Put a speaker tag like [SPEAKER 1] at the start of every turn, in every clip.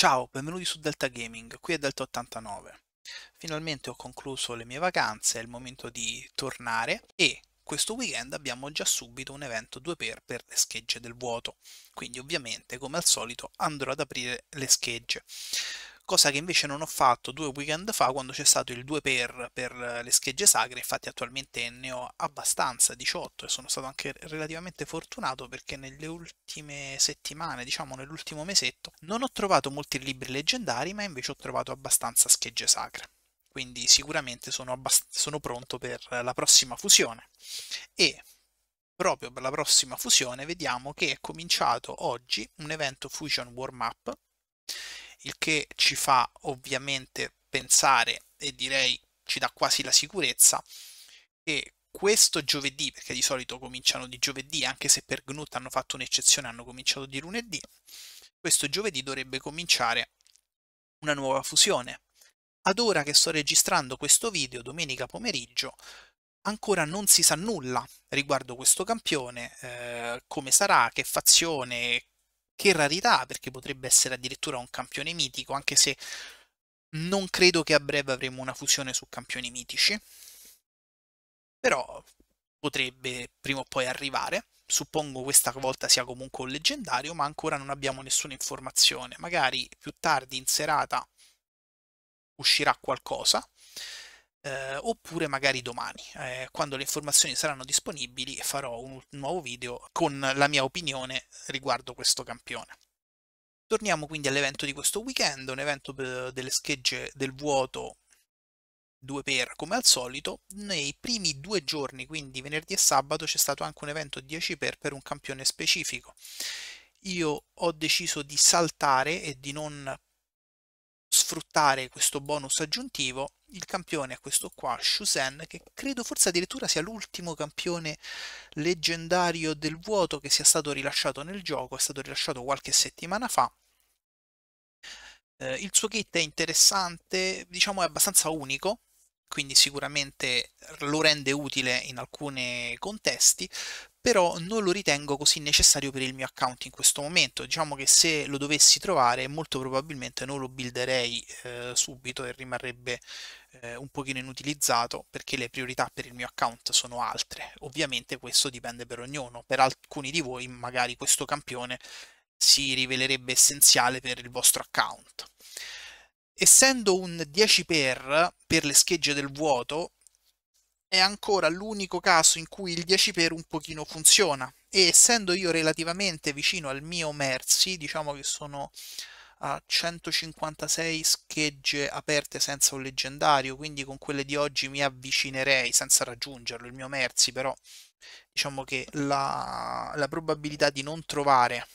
[SPEAKER 1] Ciao, benvenuti su Delta Gaming, qui è Delta89. Finalmente ho concluso le mie vacanze, è il momento di tornare e questo weekend abbiamo già subito un evento 2x per le schegge del vuoto, quindi ovviamente come al solito andrò ad aprire le schegge cosa che invece non ho fatto due weekend fa quando c'è stato il 2 per, per le schegge sacre, infatti attualmente ne ho abbastanza, 18, e sono stato anche relativamente fortunato perché nelle ultime settimane, diciamo nell'ultimo mesetto, non ho trovato molti libri leggendari, ma invece ho trovato abbastanza schegge sacre quindi sicuramente sono, abbast- sono, pronto per la prossima fusione. E proprio per la prossima fusione vediamo che è cominciato oggi un evento Fusion Warm Up il che ci fa ovviamente pensare e direi ci dà quasi la sicurezza che questo giovedì, perché di solito cominciano di giovedì, anche se per Gnut hanno fatto un'eccezione, hanno cominciato di lunedì, questo giovedì dovrebbe cominciare una nuova fusione. Ad ora che sto registrando questo video, domenica pomeriggio, ancora non si sa nulla riguardo questo campione, eh, come sarà, che fazione, che rarità, perché potrebbe essere addirittura un campione mitico, anche se non credo che a breve avremo una fusione su campioni mitici. Però potrebbe prima o poi arrivare. Suppongo questa volta sia comunque un leggendario, ma ancora non abbiamo nessuna informazione. Magari più tardi in serata uscirà qualcosa, eh, oppure magari domani, eh, quando le informazioni saranno disponibili farò un nuovo video con la mia opinione riguardo questo campione. Torniamo quindi all'evento di questo weekend, un evento eh, delle schegge del vuoto 2x come al solito. Nei primi due giorni, quindi venerdì e sabato, c'è stato anche un evento 10x per un campione specifico. Io ho deciso di saltare e di non sfruttare questo bonus aggiuntivo, il campione è questo qua, Shusen, che credo forse addirittura sia l'ultimo campione leggendario del vuoto che sia stato rilasciato nel gioco, è stato rilasciato qualche settimana fa. Eh, il suo kit è interessante, diciamo è abbastanza unico, quindi sicuramente lo rende utile in alcuni contesti, però non lo ritengo così necessario per il mio account in questo momento. Diciamo che se lo dovessi trovare molto probabilmente non lo builderei eh, subito e rimarrebbe eh, un pochino inutilizzato perché le priorità per il mio account sono altre. Ovviamente questo dipende per ognuno, per alcuni di voi magari questo campione si rivelerebbe essenziale per il vostro account. Essendo un 10x per le schegge del vuoto, è ancora l'unico caso in cui il 10 per un pochino funziona e essendo io relativamente vicino al mio Mercy, diciamo che sono a 156 schegge aperte senza un leggendario, quindi con quelle di oggi mi avvicinerei senza raggiungerlo, il mio Mercy però diciamo che la, la probabilità di non trovare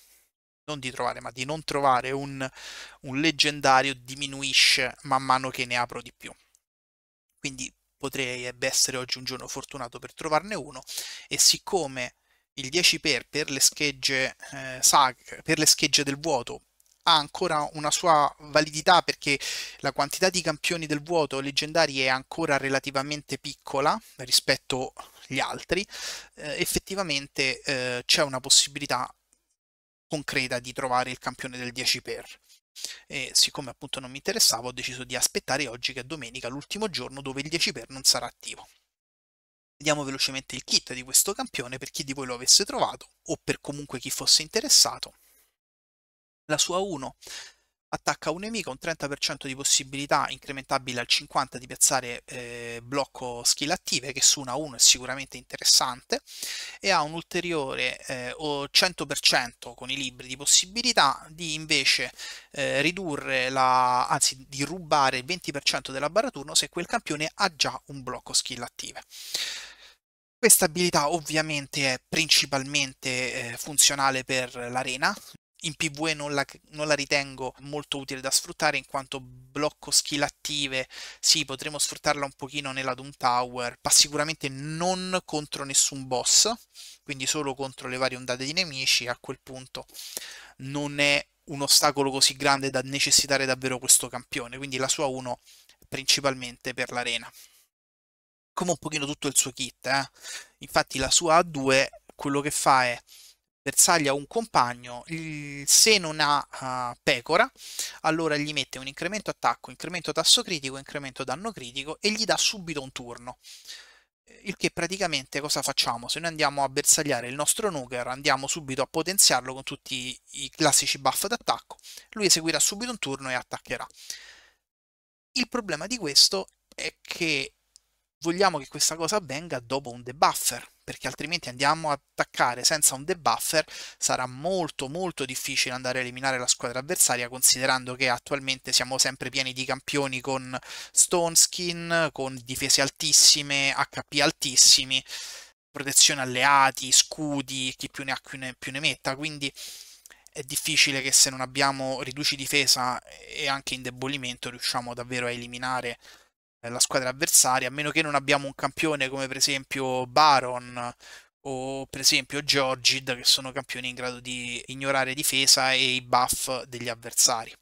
[SPEAKER 1] non di trovare, ma di non trovare un, un leggendario diminuisce man mano che ne apro di più. Quindi potrebbe essere oggi un giorno fortunato per trovarne uno e siccome il 10 per per le schegge, eh, sag, per le schegge del vuoto ha ancora una sua validità perché la quantità di campioni del vuoto leggendari è ancora relativamente piccola rispetto agli altri, eh, effettivamente eh, c'è una possibilità concreta di trovare il campione del 10 per e siccome appunto non mi interessava ho deciso di aspettare oggi che è domenica, l'ultimo giorno dove il 10 per non sarà attivo. Vediamo velocemente il kit di questo campione per chi di voi lo avesse trovato o per comunque chi fosse interessato. La sua 1 attacca un nemico, un 30% di possibilità incrementabile al 50% di piazzare eh, blocco skill attive, che su una 1 è sicuramente interessante, e ha un ulteriore eh, 100% con i libri di possibilità di invece eh, ridurre la, anzi di rubare il 20% della barra turno se quel campione ha già un blocco skill attive. Questa abilità ovviamente è principalmente eh, funzionale per l'arena, in PvE non la, non la, ritengo molto utile da sfruttare in quanto blocco skill attive, sì, potremmo sfruttarla un pochino nella Doom Tower, ma sicuramente non contro nessun boss, quindi solo contro le varie ondate di nemici, a quel punto non è un ostacolo così grande da necessitare davvero questo campione, quindi la sua 1 principalmente per l'arena. Come un pochino tutto il suo kit, eh? infatti la sua A2 quello che fa è bersaglia un compagno, se non ha uh, pecora, allora gli mette un incremento attacco, incremento tasso critico, incremento danno critico e gli dà subito un turno. Eh, il che praticamente cosa facciamo? Se noi andiamo a bersagliare il nostro Nuker, andiamo subito a potenziarlo con tutti i classici buff d'attacco, lui eseguirà subito un turno e attaccherà. Il problema di questo è che vogliamo che questa cosa avvenga dopo un debuffer perché altrimenti andiamo ad attaccare senza un debuffer, sarà molto molto difficile andare a eliminare la squadra avversaria considerando che attualmente siamo sempre pieni di campioni con stone skin, con difese altissime, HP altissimi, protezione alleati, scudi, chi più ne ha più ne, più ne metta, quindi è difficile che se non abbiamo riduci difesa e anche indebolimento riusciamo davvero a eliminare eh, la squadra avversaria, a meno che non abbiamo un campione come per esempio Baron o per esempio Georgid, che sono campioni in grado di ignorare difesa e i buff degli avversari.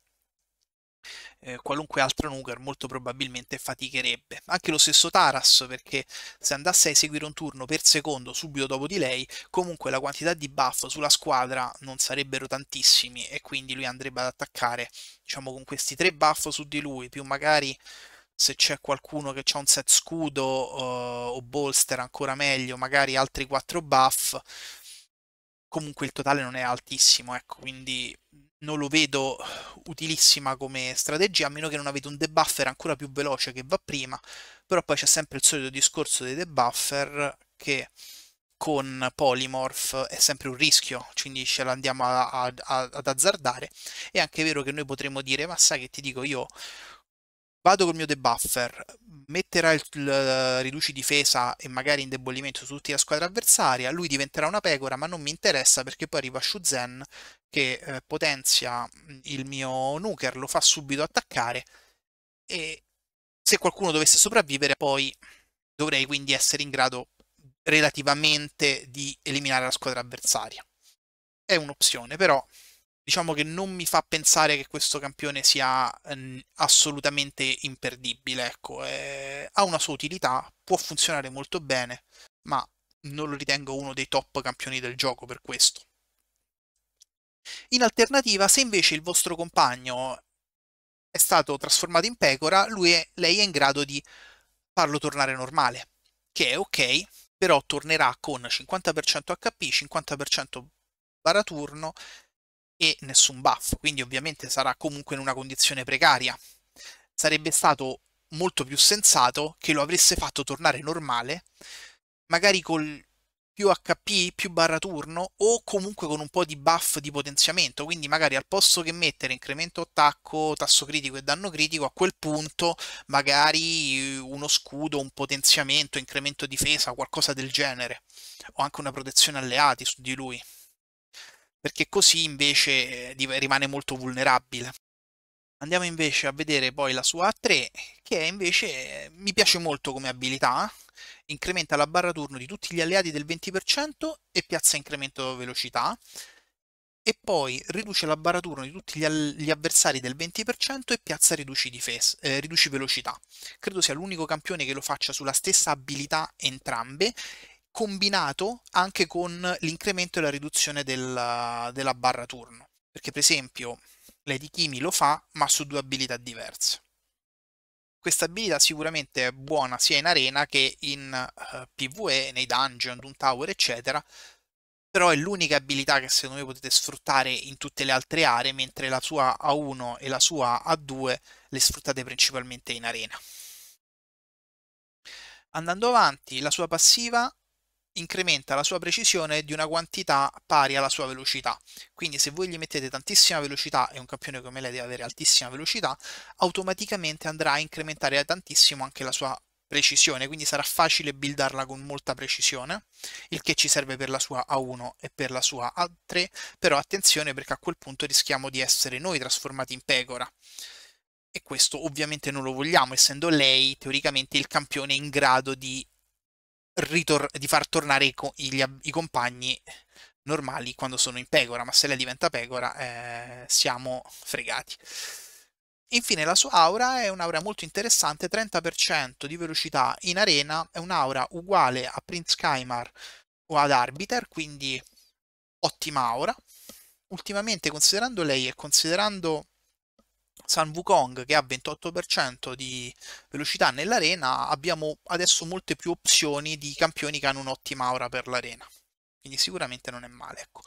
[SPEAKER 1] Eh, qualunque altro Nuker molto probabilmente faticherebbe. Anche lo stesso Taras, perché se andasse a eseguire un turno per secondo subito dopo di lei, comunque la quantità di buff sulla squadra non sarebbero tantissimi e quindi lui andrebbe ad attaccare, diciamo, con questi tre buff su di lui, più magari se c'è qualcuno che ha un set scudo uh, o bolster ancora meglio, magari altri 4 buff, comunque il totale non è altissimo, ecco, quindi non lo vedo utilissima come strategia, a meno che non avete un debuffer ancora più veloce che va prima, però poi c'è sempre il solito discorso dei debuffer che con Polymorph è sempre un rischio, quindi ce l'andiamo ad azzardare. È anche vero che noi potremmo dire, ma sai che ti dico io vado col mio debuffer, metterà il, il, riduci difesa e magari indebolimento su tutti la squadra avversaria, lui diventerà una pecora, ma non mi interessa perché poi arriva Shuzen che eh, potenzia mm, il mio nuker, lo fa subito attaccare e se qualcuno dovesse sopravvivere poi dovrei quindi essere in grado relativamente di eliminare la squadra avversaria. È un'opzione, però diciamo che non mi fa pensare che questo campione sia eh, assolutamente imperdibile, ecco, eh, ha una sua utilità, può funzionare molto bene, ma non lo ritengo uno dei top campioni del gioco per questo. In alternativa, se invece il vostro compagno è stato trasformato in pecora, è, lei è in grado di farlo tornare normale, che è ok, però tornerà con 50% HP, 50% baraturno e nessun buff, quindi ovviamente sarà comunque in una condizione precaria. Sarebbe stato molto più sensato che lo avesse fatto tornare normale, magari col più HP, più barra turno o comunque con un po' di buff di potenziamento, quindi magari al posto che mettere incremento attacco, tasso critico e danno critico, a quel punto magari uno scudo, un potenziamento, incremento difesa, qualcosa del genere, o anche una protezione alleati su di lui perché così invece eh, rimane molto vulnerabile. Andiamo invece a vedere poi la sua A3, che invece mi piace molto come abilità, eh. incrementa la barra turno di tutti gli alleati del 20% e piazza incremento velocità, e poi riduce la barra turno di tutti gli, avversari del 20% e piazza riduci, difesa, eh, riduci velocità. Credo sia l'unico campione che lo faccia sulla stessa abilità entrambe combinato anche con l'incremento e la riduzione della, della barra turno. Perché per esempio Lady Kimi lo fa, ma su due abilità diverse. Questa abilità sicuramente è buona sia in arena che in uh, eh, PvE, nei dungeon, Doom Tower, eccetera, però è l'unica abilità che secondo me potete sfruttare in tutte le altre aree, mentre la sua A1 e la sua A2 le sfruttate principalmente in arena. Andando avanti, la sua passiva incrementa la sua precisione di una quantità pari alla sua velocità. Quindi se voi gli mettete tantissima velocità e un campione come lei deve avere altissima velocità, automaticamente andrà a incrementare tantissimo anche la sua precisione, quindi sarà facile buildarla con molta precisione, il che ci serve per la sua A1 e per la sua A3, però attenzione perché a quel punto rischiamo di essere noi trasformati in pecora e questo ovviamente non lo vogliamo, essendo lei teoricamente il campione in grado di di far tornare i, co gli, i, compagni normali quando sono in pecora, ma se lei diventa pecora eh, siamo fregati. Infine la sua aura è un'aura molto interessante, 30% di velocità in arena, è un'aura uguale a Prince Kaimar o ad Arbiter, quindi ottima aura. Ultimamente considerando lei e considerando San Wukong che ha 28% di velocità nell'arena, abbiamo adesso molte più opzioni di campioni che hanno un'ottima aura per l'arena. Quindi sicuramente non è male, ecco.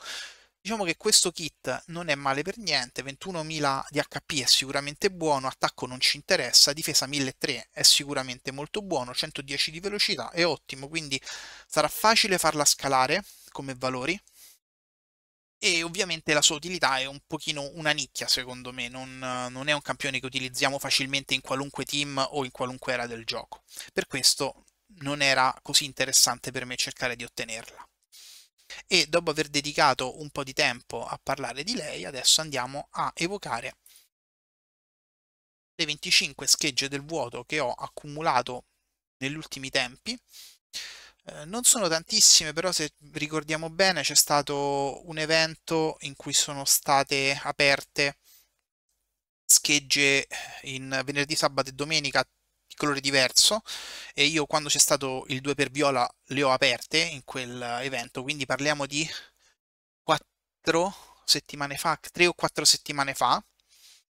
[SPEAKER 1] Diciamo che questo kit non è male per niente, 21.000 di HP è sicuramente buono, attacco non ci interessa, difesa 1.300 è sicuramente molto buono, 110 di velocità è ottimo, quindi sarà facile farla scalare come valori, e ovviamente la sua utilità è un pochino una nicchia secondo me, non, non, è un campione che utilizziamo facilmente in qualunque team o in qualunque era del gioco. Per questo non era così interessante per me cercare di ottenerla. E dopo aver dedicato un po' di tempo a parlare di lei, adesso andiamo a evocare le 25 schegge del vuoto che ho accumulato negli ultimi tempi eh, non sono tantissime, però se ricordiamo bene c'è stato un evento in cui sono state aperte schegge eh, in venerdì, sabato e domenica di colore diverso e io quando c'è stato il 2 per viola le ho aperte in quell'evento, quindi parliamo di 4 settimane fa, 3 o 4 settimane fa,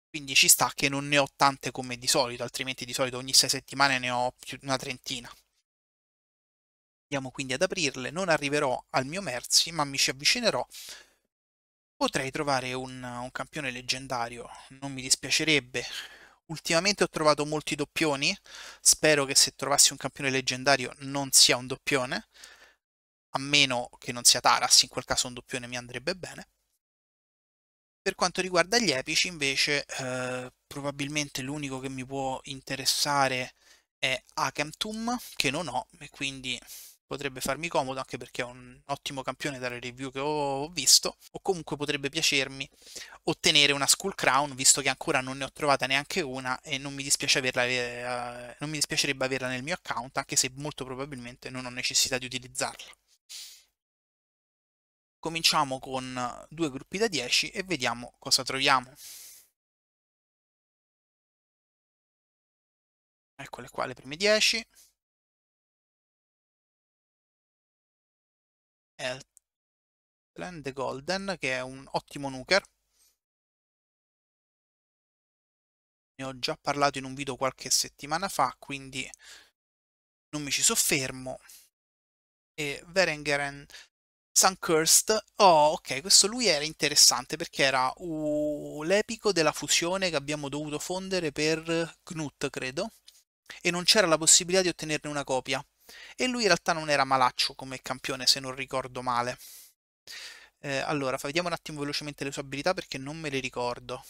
[SPEAKER 1] quindi ci sta che non ne ho tante come di solito, altrimenti di solito ogni 6 settimane ne ho una trentina andiamo quindi ad aprirle, non arriverò al mio Mercy ma mi ci avvicinerò. Potrei trovare un, un campione leggendario, non mi dispiacerebbe. Ultimamente ho trovato molti doppioni, spero che se trovassi un campione leggendario non sia un doppione, a meno che non sia Taras, in quel caso un doppione mi andrebbe bene. Per quanto riguarda gli epici, invece, eh, probabilmente l'unico che mi può interessare è Akemtum, che non ho, e quindi potrebbe farmi comodo anche perché è un ottimo campione dalle review che ho visto o comunque potrebbe piacermi ottenere una Skull Crown visto che ancora non ne ho trovata neanche una e non mi, dispiace averla, eh, non mi dispiacerebbe averla nel mio account anche se molto probabilmente non ho necessità di utilizzarla.
[SPEAKER 2] Cominciamo con due gruppi da 10 e vediamo
[SPEAKER 3] cosa troviamo. Eccole qua le prime 10. Eltland the Golden, che è un ottimo nuker.
[SPEAKER 2] Ne ho già parlato in un video qualche settimana fa, quindi non mi ci soffermo. E
[SPEAKER 1] Verengeren Sunkurst, oh ok, questo lui era interessante perché era l'epico della fusione che abbiamo dovuto fondere per Gnut, credo, e non c'era la possibilità di ottenerne una copia. E lui in realtà non era malaccio come campione, se non ricordo male. Eh, allora, vediamo un attimo velocemente le sue abilità perché non me le ricordo.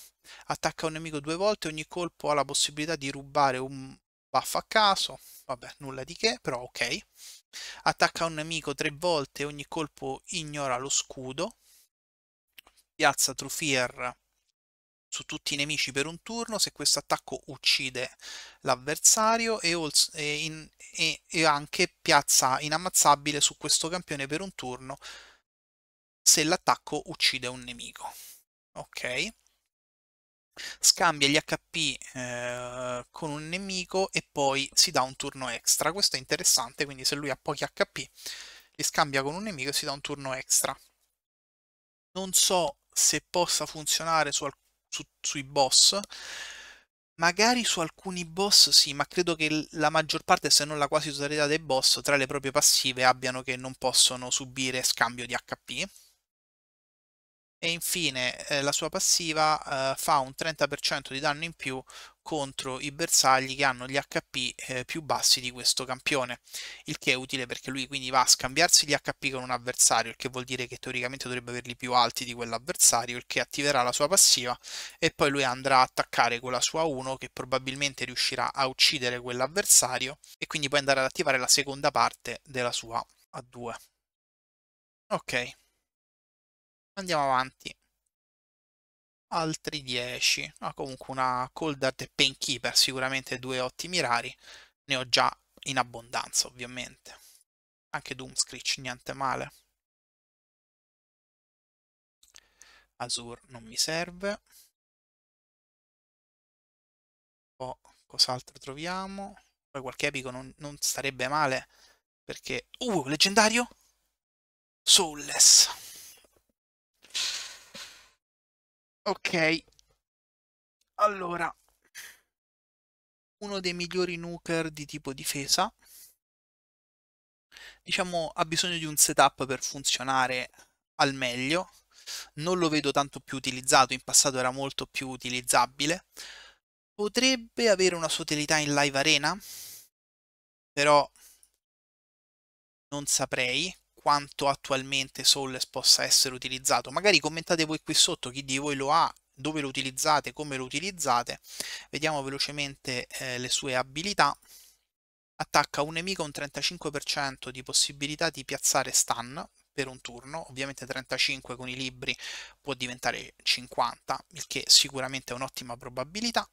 [SPEAKER 1] Attacca un nemico due volte, ogni colpo ha la possibilità di rubare un buff a caso, vabbè, nulla di che, però ok. Attacca un nemico tre volte, ogni colpo ignora lo scudo. Piazza Trufier su tutti i nemici per un turno se questo attacco uccide l'avversario e, e, e, e, anche piazza inammazzabile su questo campione per un turno se l'attacco uccide un nemico. Ok? Scambia gli HP eh, con un nemico e poi si dà un turno extra. Questo è interessante, quindi se lui ha pochi HP li scambia con un nemico e si dà un turno extra. Non so se possa funzionare su alcuni su, sui boss. Magari su alcuni boss sì, ma credo che la maggior parte, se non la quasi totalità dei boss, tra le proprie passive abbiano che non possono subire scambio di HP e infine eh, la sua passiva eh, fa un 30% di danno in più contro i bersagli che hanno gli HP eh, più bassi di questo campione, il che è utile perché lui quindi va a scambiarsi gli HP con un avversario, il che vuol dire che teoricamente dovrebbe averli più alti di quell'avversario, il che attiverà la sua passiva e poi lui andrà a attaccare con la sua 1 che probabilmente riuscirà a uccidere quell'avversario e quindi poi andare ad attivare la seconda parte della sua
[SPEAKER 2] A2. Ok. Andiamo avanti. Altri 10. Ma ah, comunque una Cold Art e Painkeeper, sicuramente due ottimi
[SPEAKER 1] rari. Ne ho già in abbondanza, ovviamente. Anche Doomscreech, niente
[SPEAKER 3] male. Azur non mi serve. Poi oh, cos'altro
[SPEAKER 2] troviamo? Poi qualche epico non, non starebbe male perché... Uh, leggendario! Soulless! Ok. Allora, uno dei migliori nuker di tipo difesa. Diciamo ha bisogno di un
[SPEAKER 1] setup per funzionare al meglio. Non lo vedo tanto più utilizzato, in passato era molto più utilizzabile. Potrebbe avere una sua utilità in live arena, però non saprei quanto attualmente Soulless possa essere utilizzato. Magari commentate voi qui sotto chi di voi lo ha, dove lo utilizzate, come lo utilizzate. Vediamo velocemente eh, le sue abilità. Attacca un nemico un 35% di possibilità di piazzare stun per un turno, ovviamente 35 con i libri può diventare 50,
[SPEAKER 2] il che sicuramente è un'ottima probabilità.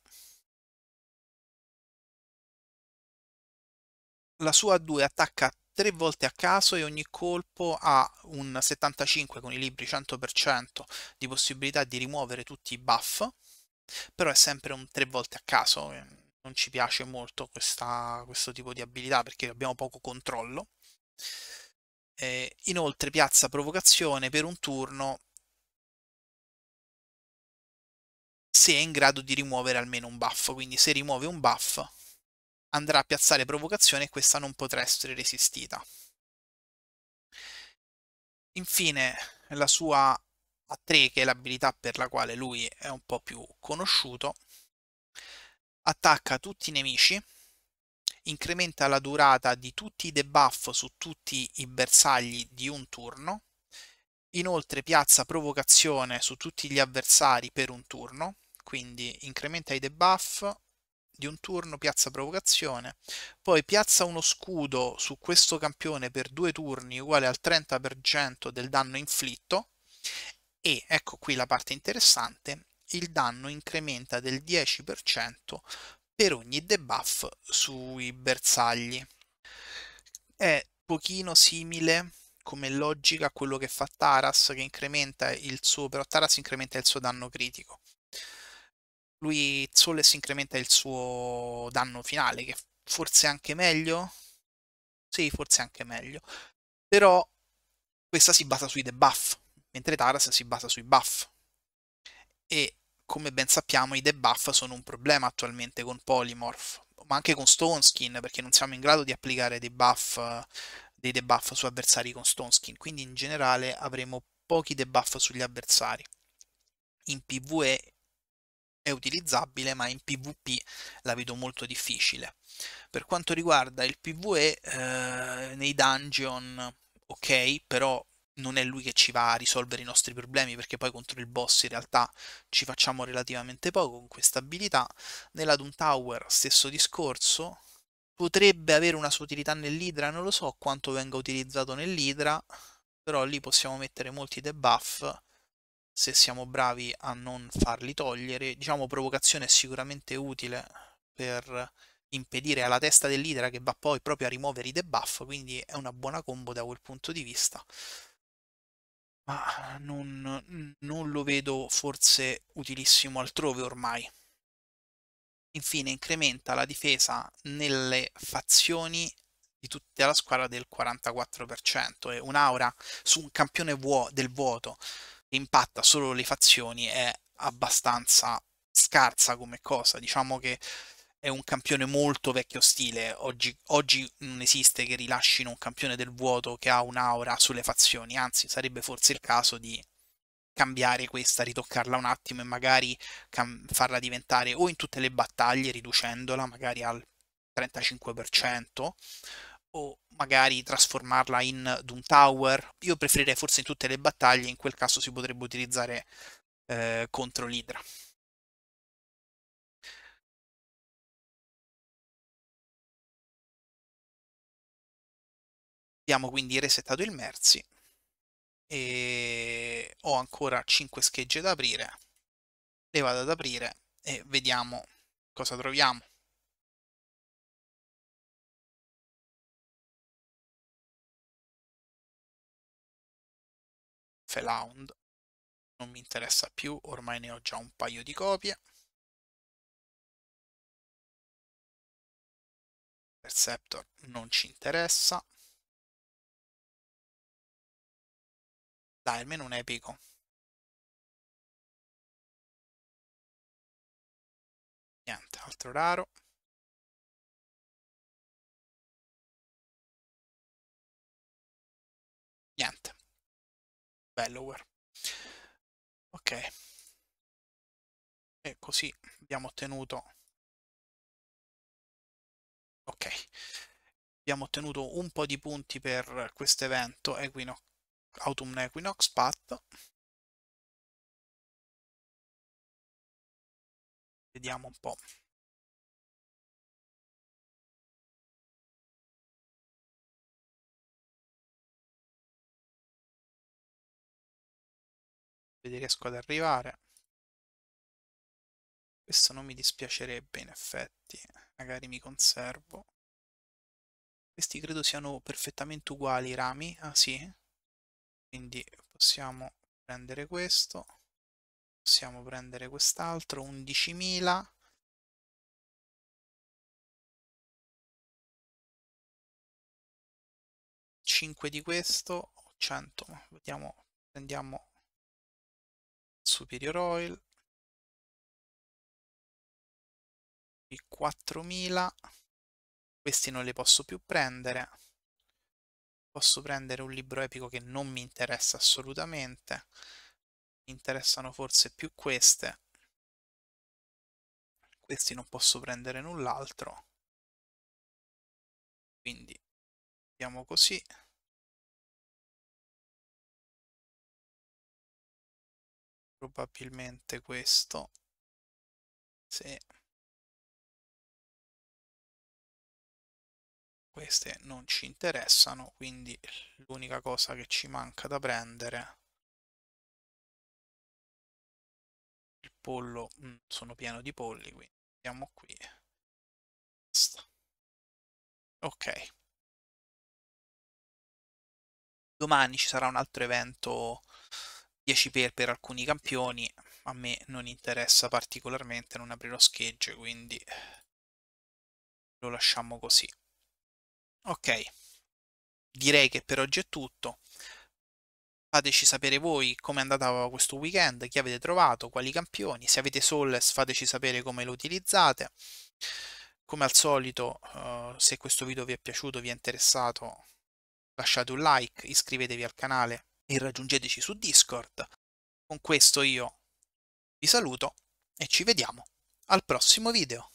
[SPEAKER 2] La sua 2 attacca tre volte a caso e ogni
[SPEAKER 1] colpo ha un 75 con i libri 100% di possibilità di rimuovere tutti i buff, però è sempre un tre volte a caso, non ci piace molto questa, questo tipo di abilità perché abbiamo poco controllo. Eh, inoltre piazza provocazione per un turno se è in grado di rimuovere almeno un buff, quindi se rimuove un buff andrà a piazzare provocazione e questa non potrà essere resistita. Infine, la sua A3, che è l'abilità per la quale lui è un po' più conosciuto, attacca tutti i nemici, incrementa la durata di tutti i debuff su tutti i bersagli di un turno, inoltre piazza provocazione su tutti gli avversari per un turno, quindi incrementa i debuff, di un turno piazza provocazione, poi piazza uno scudo su questo campione per due turni uguale al 30% del danno inflitto e, ecco qui la parte interessante, il danno incrementa del 10% per ogni debuff sui bersagli. È pochino simile come logica a quello che fa Taras che incrementa il suo però Taras incrementa il suo danno critico lui solo si incrementa il suo danno finale, che forse è anche meglio. Sì, forse è anche meglio. Però questa si basa sui debuff, mentre Taras si basa sui buff. E come ben sappiamo i debuff sono un problema attualmente con Polymorph, ma anche con Stone Skin, perché non siamo in grado di applicare dei buff, dei debuff su avversari con Stone Skin, quindi in generale avremo pochi debuff sugli avversari. In PvE è utilizzabile ma in PvP la vedo molto difficile. Per quanto riguarda il PvE, eh, nei dungeon ok, però non è lui che ci va a risolvere i nostri problemi perché poi contro il boss in realtà ci facciamo relativamente poco con questa abilità. Nella Doom Tower stesso discorso, potrebbe avere una sua utilità nell'Hydra, non lo so quanto venga utilizzato nell'idra, però lì possiamo mettere molti debuff se siamo bravi a non farli togliere. Diciamo provocazione è sicuramente utile per impedire alla testa dell'idra che va poi proprio a rimuovere i debuff, quindi è una buona combo da quel punto di vista. Ma non, non lo vedo forse utilissimo altrove ormai. Infine incrementa la difesa nelle fazioni di tutta la squadra del 44% e un'aura su un campione vuo del vuoto impatta solo le fazioni è abbastanza scarsa come cosa. Diciamo che è un campione molto vecchio stile. Oggi, oggi, non esiste che rilascino un campione del vuoto che ha un'aura sulle fazioni, anzi, sarebbe forse il caso di cambiare questa, ritoccarla un attimo e magari cam- farla diventare o in tutte le battaglie riducendola magari al 35%, o magari trasformarla in Doom Tower.
[SPEAKER 2] Io preferirei forse in tutte le battaglie, in quel caso si potrebbe utilizzare eh, contro
[SPEAKER 3] l'Hydra. Abbiamo quindi resettato il Merzi e ho ancora 5 schegge da aprire. Le vado ad aprire e vediamo cosa troviamo. Felound non mi interessa più, ormai ne ho già un paio di copie. Perceptor non ci interessa. Dai, almeno un epico. Niente, altro raro. Delaware. Ok. E così abbiamo ottenuto...
[SPEAKER 2] Ok. Abbiamo ottenuto un po' di punti per questo evento Equinox,
[SPEAKER 3] Autumn Equinox Path. Vediamo un po'. Vedi riesco ad arrivare. Questo non mi dispiacerebbe in effetti, magari mi
[SPEAKER 1] conservo. Questi credo siano perfettamente uguali i rami, ah sì.
[SPEAKER 2] Quindi possiamo prendere questo, possiamo
[SPEAKER 3] prendere quest'altro, 11.000. 5 di questo 100 vediamo prendiamo Superior Oil qui 4000
[SPEAKER 2] questi non li posso più prendere posso prendere un libro epico
[SPEAKER 1] che non mi interessa assolutamente mi interessano forse più queste
[SPEAKER 3] questi non posso prendere null'altro quindi andiamo così Probabilmente questo. Sì. Queste non ci interessano, quindi l'unica cosa che ci manca da prendere... Il pollo... Mm, sono pieno di polli, quindi andiamo qui. Basta. Ok. Domani
[SPEAKER 2] ci sarà un altro evento 10 per per alcuni campioni, a me non
[SPEAKER 1] interessa particolarmente, non aprirò schegge, quindi lo lasciamo così. Ok, direi che per oggi è tutto. Fateci sapere voi come è andata questo weekend, chi avete trovato, quali campioni. Se avete Solles fateci sapere come lo utilizzate. Come al solito, eh, se questo video vi è piaciuto, vi è interessato, lasciate un like, iscrivetevi
[SPEAKER 2] al canale e raggiungeteci su Discord. Con questo io vi
[SPEAKER 3] saluto e ci vediamo al prossimo video.